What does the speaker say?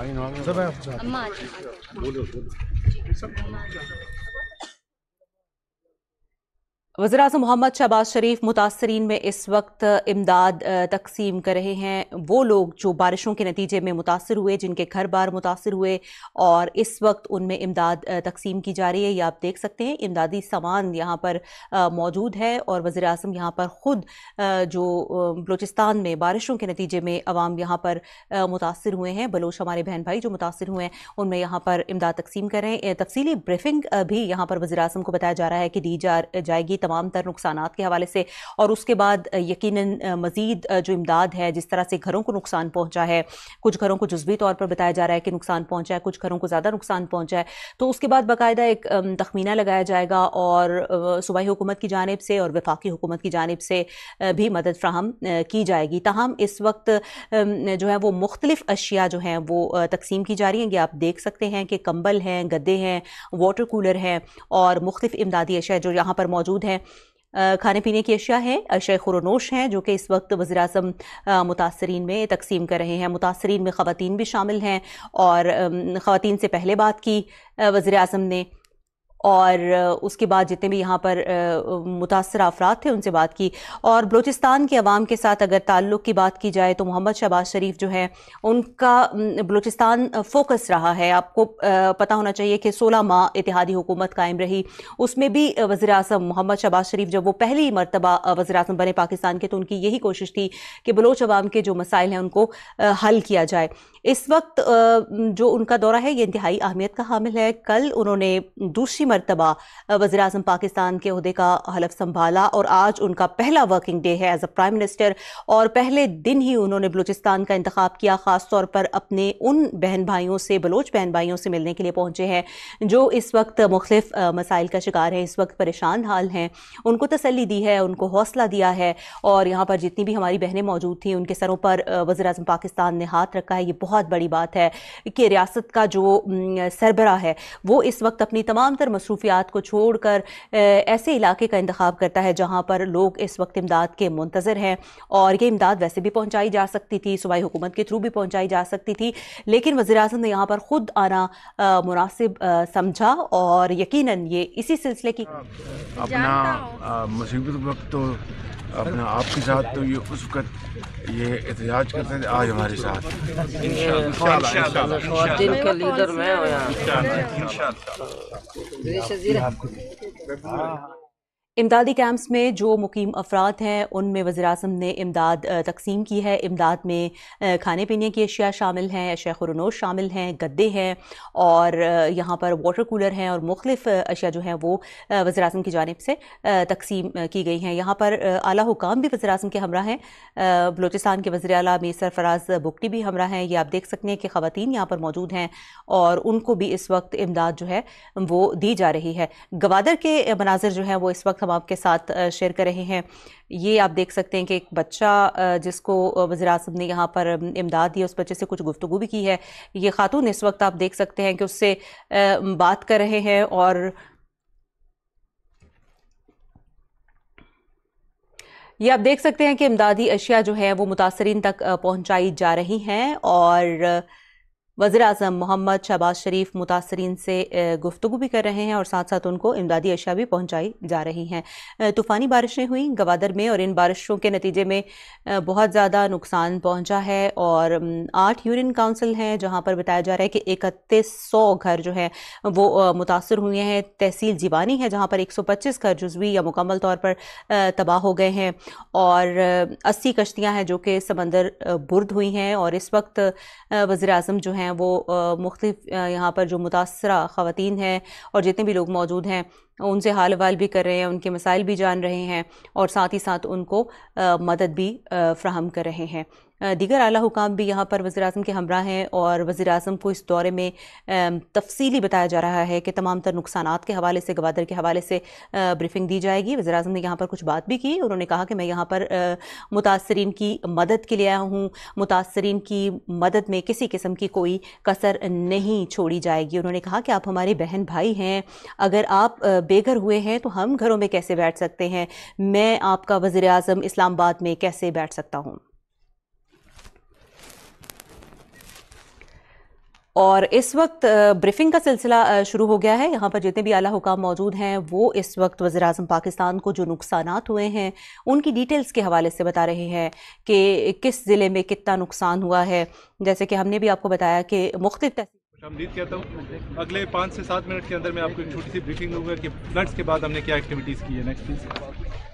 सब है वजर अजम मोहम्मद शहबाज शरीफ मुतासरीन में इस वक्त इमदाद तकसीम कर रहे हैं वो लोग जो बारिशों के नतीजे में मुतासर हुए जिनके घर बार मुतासर हुए और इस वक्त उनमें इमदाद तकसीम की जा रही है ये आप देख सकते हैं इमदादी सामान यहाँ पर मौजूद है और वज़र अजम यहाँ पर ख़ुद जो बलोचिस्तान में बारिशों के नतीजे में आवाम यहाँ पर मुतासर हुए हैं बलोच हमारे बहन भाई जो मुतासर हुए हैं उनमें यहाँ पर इमदाद तकसीम कर रहे हैं तफसीली ब्रीफिंग भी यहाँ पर वज़ी अजम को बताया जा रहा है कि दी जा जाएगी तमाम तर नुकसान के हवाले से और उसके बाद यकीन मजीद जो इमदाद है जिस तरह से घरों को नुकसान पहुँचा है कुछ घरों को जज्वी तौर पर बताया जा रहा है कि नुकसान पहुँचा है कुछ घरों को ज़्यादा नुकसान पहुँचा है तो उसके बाद बाकायदा एक तखमीना लगाया जाएगा और सूबाई हुकूमत की जानब से और वफाकी हुकूमत की जानब से भी मदद फ्राहम की जाएगी तहम इस वक्त जो है वो मुख्तलिफ अशिया जो हैं वो तकसीम की जा रही हैं कि आप देख सकते हैं कि कंबल हैं गद्दे हैं वाटर कूलर हैं और मुख्तफ इमदादी अशिया जो यहाँ पर मौजूद हैं है खाने पीने की अशिया हैं अशय खुरनोश हैं जो कि इस वक्त वज़ी अजम मुतासरीन में तकसीम कर रहे हैं मुतासरीन में ख़वान भी शामिल हैं और ख़वान से पहले बात की वज़ी अजम ने और उसके बाद जितने भी यहाँ पर मुतासर अफराद थे उनसे बात की और बलूचिस्तान के अवाम के साथ अगर ताल्लुक़ की बात की जाए तो मोहम्मद शहबाज शरीफ जो है उनका बलूचिस्तान फोकस रहा है आपको पता होना चाहिए कि सोलह माह इतिहादी हुकूमत कायम रही उसमें भी वज़र अजम मोहम्मद शहबाज शरीफ जब वो पहली मरतबा वजर अजम बने पाकिस्तान के तो उनकी यही कोशिश थी कि बलोच अवाम के जो मसाइल हैं उनको हल किया जाए इस वक्त जो उनका दौरा है ये इंतहाई अहमियत का हामिल है कल उन्होंने दूसरी मरतबा वज़र अजम पाकिस्तान के अहदे का हलफ संभाला और आज उनका पहला वर्किंग डे है एज अ प्राइम मिनिस्टर और पहले दिन ही उन्होंने बलूचिस्तान का इंतखब किया खासतौर पर अपने उन बहन भाइयों से बलोच बहन भाइयों से मिलने के लिए पहुंचे हैं जो इस वक्त मुख्तफ मसाइल का शिकार है इस वक्त परेशान हाल हैं उनको तसली दी है उनको हौसला दिया है और यहाँ पर जितनी भी हमारी बहनें मौजूद थी उनके सरों पर वजर अजम पाकिस्तान ने हाथ रखा है ये बहुत बड़ी बात है कि रियासत का जो सरबरा है वो इस वक्त अपनी तमाम तर मसरूफियात को छोड़कर ऐसे इलाके का इंतखब करता है जहाँ पर लोग इस वक्त इमदाद के मुंतज़र हैं और ये इमदाद वैसे भी पहुँचाई जा सकती थी सूबाई हुकूमत के थ्रू भी पहुँचाई जा सकती थी लेकिन वजी अजम ने यहाँ पर ख़ुद आना मुनासिब समझा और यकीन ये इसी सिलसिले की तो, अपना आपके साथ तो ये उस वक्त ये एहतजाज करते थे आज हमारे साथ के लीडर मैं आपको आपकी, आपकी, इमदादी कैंप्स में जो मुकीम अफराद हैं उनमें वज़ी अजम ने इमदाद तकसीम की है इमदाद में खाने पीने की अशिया शामिल हैं अशिया खुरनोश शामिल हैं गद्दे हैं और यहाँ पर वाटर कूलर हैं और मुख्तफ अशिया जो हैं वो वज़ी अजम की जानब से तकसीम की गई हैं यहाँ पर आला हुकाम भी वज़ी अजम के हमरा हैं बलोचिस्तान के वज़ी अला में सरफराज बुकटी भी हमरा हैं ये आप देख सकते हैं कि ख़वान यहाँ पर मौजूद हैं और उनको भी इस वक्त इमदाद जो है वो दी जा रही है गवादर के मनाजर जो हैं वो इस वक्त हम आपके साथ शेयर कर रहे हैं ये आप देख सकते हैं कि एक बच्चा जिसको वजी अजम ने यहाँ पर इमदाद दी उस बच्चे से कुछ गुफ्तु भी की है ये खातून इस वक्त आप देख सकते हैं कि उससे बात कर रहे हैं और ये आप देख सकते हैं कि इमदादी अशिया जो है वो मुतासरीन तक पहुंचाई जा रही हैं और वजी अजम मोहम्मद शहबाज शरीफ मुतासरीन से गुफ्तु भी कर रहे हैं और साथ साथ उनको इमदादी अशिया भी पहुँचाई जा रही हैं तूफ़ानी बारिशें हुई गवादर में और इन बारिशों के नतीजे में बहुत ज़्यादा नुकसान पहुँचा है और आठ यूनियन काउंसिल हैं जहाँ पर बताया जा रहा है कि इकतीस सौ घर जो है वो मुतासर हुए हैं तहसील जीवानी है जहाँ पर एक सौ पच्चीस घर जुजवी या मुकम्मल तौर पर तबाह हो गए हैं और अस्सी कश्तियाँ हैं जो कि समंदर बुर्द हुई हैं और इस वक्त वज़र अजम जो हैं हैं वो मुख्तफ यहाँ पर जो मुतासर ख़वान हैं और जितने भी लोग मौजूद हैं उनसे हाल अवाल भी कर रहे हैं उनके मसाइल भी जान रहे हैं और साथ ही साथ उनको मदद भी फ्राहम कर रहे हैं दीगर अला हुकाम भी यहाँ पर वज़ी अजम के हमरा हैं और वज़ी अजम को इस दौरे में तफसीली बताया जा रहा है कि तमाम तर नुकसान के हवाले से गवादर के हवाले से ब्रीफिंग दी जाएगी वज़ी अजम ने यहाँ पर कुछ बात भी की उन्होंने कहा कि मैं यहाँ पर मुतासरीन की मदद के लिए आया हूँ मुतासरीन की मदद में किसी किस्म की कोई कसर नहीं छोड़ी जाएगी उन्होंने कहा कि आप हमारे बहन भाई हैं अगर आप बेघर हुए हैं तो हम घरों में कैसे बैठ सकते हैं मैं आपका वज़ी अजम इस्लामाबाद में कैसे बैठ सकता हूँ और इस वक्त ब्रीफिंग का सिलसिला शुरू हो गया है यहाँ पर जितने भी आला हुकाम मौजूद हैं वो इस वक्त वज़ी अजम पाकिस्तान को जो नुकसान हुए हैं उनकी डिटेल्स के हवाले से बता रहे हैं कि किस ज़िले में कितना नुकसान हुआ है जैसे कि हमने भी आपको बताया कि मुख्त शामदीद कहता हूँ अगले पाँच से सात मिनट के अंदर मैं आपको एक छोटी सी ब्रीफिंग दूंगा कि फ्लड्स के बाद हमने क्या एक्टिविटीज़ की है नेक्स्ट